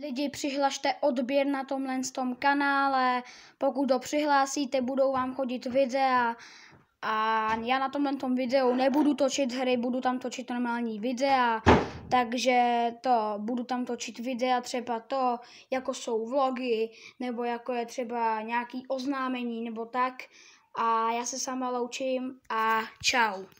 Lidi, přihlašte odběr na tomhle tom kanále, pokud to přihlásíte, budou vám chodit videa a já na tomhle tom videu nebudu točit hry, budu tam točit normální videa, takže to, budu tam točit videa třeba to, jako jsou vlogy, nebo jako je třeba nějaký oznámení, nebo tak a já se sama loučím a čau.